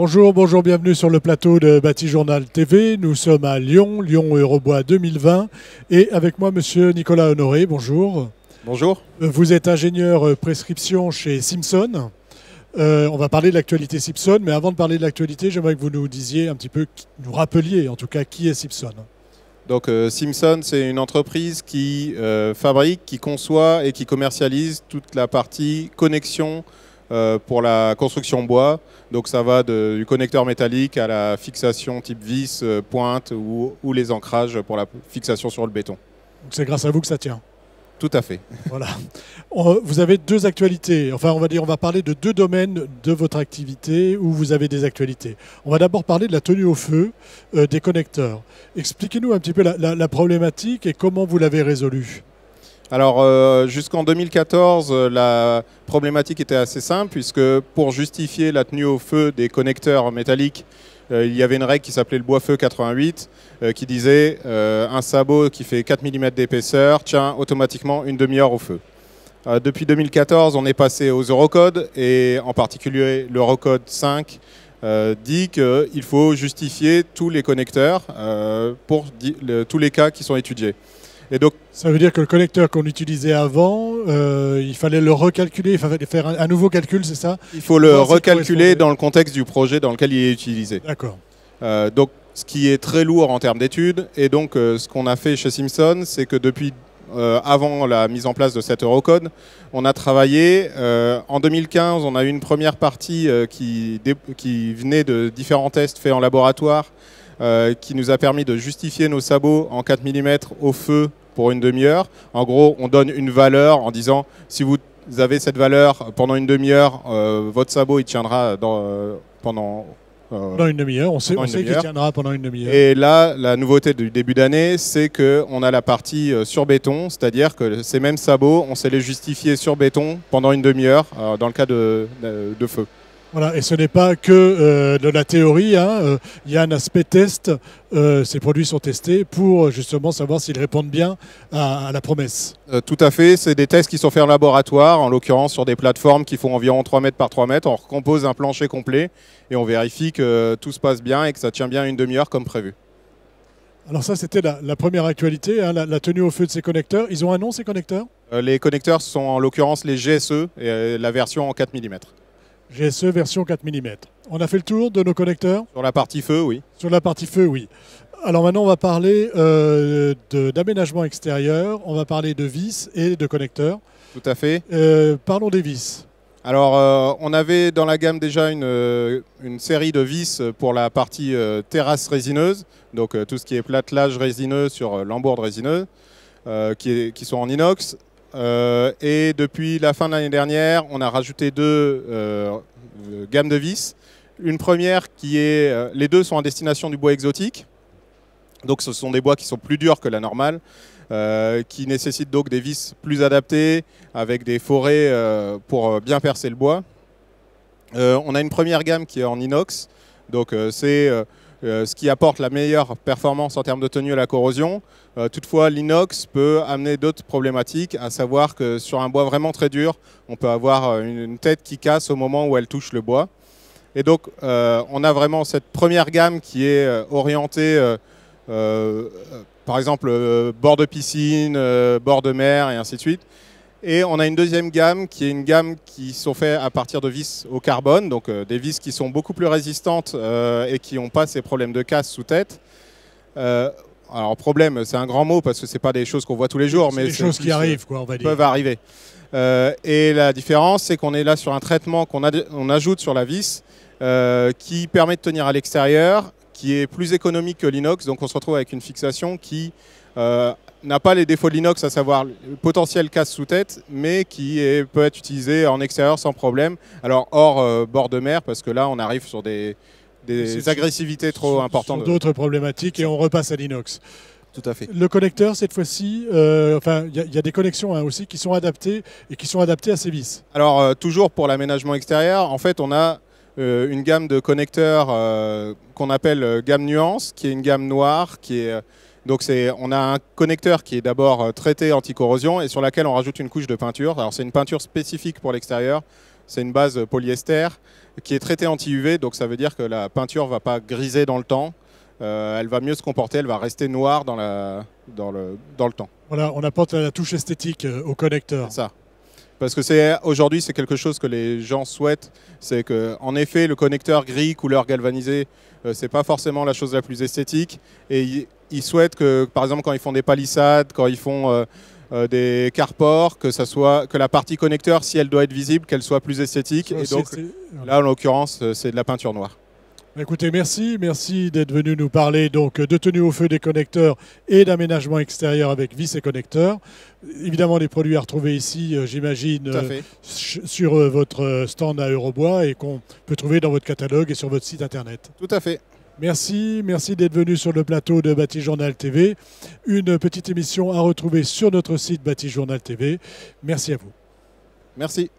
Bonjour, bonjour, bienvenue sur le plateau de Bâti Journal TV. Nous sommes à Lyon, Lyon Eurobois 2020. Et avec moi, monsieur Nicolas Honoré, bonjour. Bonjour. Vous êtes ingénieur euh, prescription chez Simpson. Euh, on va parler de l'actualité Simpson, mais avant de parler de l'actualité, j'aimerais que vous nous disiez un petit peu, nous rappeliez en tout cas qui est Simpson. Donc euh, Simpson, c'est une entreprise qui fabrique, qui conçoit et qui commercialise toute la partie connexion euh, pour la construction bois. Donc ça va du connecteur métallique à la fixation type vis, euh, pointe ou, les ancrages pour la fixation sur le béton. C'est grâce à vous que ça tient. Tout à fait. Voilà. Vous avez deux actualités. Enfin, on va dire, on va parler de deux domaines de votre activité où vous avez des actualités. On va d'abord parler de la tenue au feu euh, des connecteurs. Expliquez-nous un petit peu la, la problématique et comment vous l'avez résolue. Alors euh, jusqu'en 2014, euh, la problématique était assez simple puisque pour justifier la tenue au feu des connecteurs métalliques, euh, il y avait une règle qui s'appelait le bois-feu 88 qui disait un sabot qui fait 4 mm d'épaisseur tient automatiquement une demi-heure au feu. depuis 2014, on est passé aux eurocodes et en particulier l'eurocode 5 dit qu'il faut justifier tous les connecteurs pour tous les cas qui sont étudiés ça veut dire que le connecteur qu'on utilisait avant, euh, il fallait le recalculer, il fallait faire un, nouveau calcul, c'est ça Il faut le recalculer dans le contexte du projet dans lequel il est utilisé. D'accord. Euh, donc, ce qui est très lourd en termes d'études. Et donc, euh, ce qu'on a fait chez Simpson, c'est que depuis avant la mise en place de cet Eurocode, on a travaillé. en 2015, on a eu une première partie qui venait de différents tests faits en laboratoire euh, qui nous a permis de justifier nos sabots en 4 mm au feu pour une demi-heure. En gros, on donne une valeur en disant si vous avez cette valeur pendant une demi-heure, euh, votre sabot il tiendra euh, pendant pendant une demi-heure, on sait, qu'il tiendra pendant une demi-heure. Et là, la nouveauté du début d'année, c'est qu'on a la partie sur béton, c'est-à-dire que ces mêmes sabots, on sait les justifier sur béton pendant une demi-heure dans le cas de, de feu. Voilà, et ce n'est pas que euh, de la théorie, hein. euh, il y a un aspect test, euh, ces produits sont testés pour justement savoir s'ils répondent bien à, la promesse. tout à fait, c'est des tests qui sont faits en laboratoire, en l'occurrence sur des plateformes qui font environ 3 mètres par 3 mètres, on recompose un plancher complet et on vérifie que tout se passe bien et que ça tient bien une demi-heure comme prévu. Alors ça, c'était la, première actualité, hein, la, tenue au feu de ces connecteurs. Ils ont un nom, ces connecteurs Les connecteurs sont en l'occurrence les GSE, et, la version en 4 mm. GSE version 4 mm. On a fait le tour de nos connecteurs Sur la partie feu, oui. Sur la partie feu, oui. Alors maintenant, on va parler euh, d'aménagement extérieur, on va parler de vis et de connecteurs. Tout à fait. Euh, parlons des vis. Alors, euh, on avait dans la gamme déjà une, série de vis pour la partie terrasse résineuse, donc tout ce qui est platelage résineux sur lambourde résineuse, qui, sont en inox. Euh, et depuis la fin de l'année dernière, on a rajouté deux euh, euh, gammes de vis. Une première qui est, les deux sont à destination du bois exotique. Donc ce sont des bois qui sont plus durs que la normale, qui nécessitent donc des vis plus adaptées, avec des forêts pour bien percer le bois. on a une première gamme qui est en inox, donc c'est euh, ce qui apporte la meilleure performance en termes de tenue à la corrosion. Euh, toutefois, l'inox peut amener d'autres problématiques, à savoir que sur un bois vraiment très dur, on peut avoir euh, une tête qui casse au moment où elle touche le bois. Et donc, on a vraiment cette première gamme qui est orientée, par exemple, bord de piscine, bord de mer, et ainsi de suite. Et on a une deuxième gamme qui est une gamme qui sont faites à partir de vis au carbone, donc euh, des vis qui sont beaucoup plus résistantes euh, et qui n'ont pas ces problèmes de casse sous tête. Euh, alors problème, c'est un grand mot parce que c'est pas des choses qu'on voit tous les jours, mais des choses qui arrivent, quoi, on va dire. peuvent arriver. et la différence, c'est qu'on est là sur un traitement qu'on on ajoute sur la vis qui permet de tenir à l'extérieur, qui est plus économique que l'inox, donc on se retrouve avec une fixation qui n'a pas les défauts de l'inox, à savoir le potentiel casse sous tête, mais qui peut être utilisé en extérieur sans problème. Alors hors euh, bord de mer, parce que là on arrive sur des, agressivités trop importantes. D'autres problématiques et on repasse à l'inox. Tout à fait. Le connecteur, cette fois-ci, euh, enfin, il y, a des connexions hein, aussi qui sont adaptées et qui sont adaptées à ces vis. Alors, euh, toujours pour l'aménagement extérieur, en fait, on a une gamme de connecteurs qu'on appelle gamme nuance, qui est une gamme noire, qui est donc on a un connecteur qui est d'abord euh, traité anti-corrosion et sur laquelle on rajoute une couche de peinture. Alors c'est une peinture spécifique pour l'extérieur, c'est une base polyester qui est traitée anti-UV, donc ça veut dire que la peinture ne va pas griser dans le temps, euh, elle va mieux se comporter, elle va rester noire dans, la, dans, le, dans le temps. Voilà, on apporte la touche esthétique euh, au connecteur. ça. Parce que c'est aujourd'hui, c'est quelque chose que les gens souhaitent. C'est que, en effet, le connecteur gris, couleur galvanisée, euh, c'est pas forcément la chose la plus esthétique. Et ils, souhaitent que, par exemple, quand ils font des palissades, quand ils font euh, euh, des carports, que que la partie connecteur, si elle doit être visible, qu'elle soit plus esthétique. Et donc là, en l'occurrence, c'est de la peinture noire. Écoutez, merci, merci d'être venu nous parler donc de tenue au feu des connecteurs et d'aménagement extérieur avec vis et connecteurs. Évidemment, les produits à retrouver ici, euh, j'imagine, euh, sur euh, votre stand à Eurobois et qu'on peut trouver dans votre catalogue et sur votre site internet. Tout à fait. Merci, merci d'être venu sur le plateau de Bâti Journal TV. Une petite émission à retrouver sur notre site Bâti Journal TV. Merci à vous. Merci.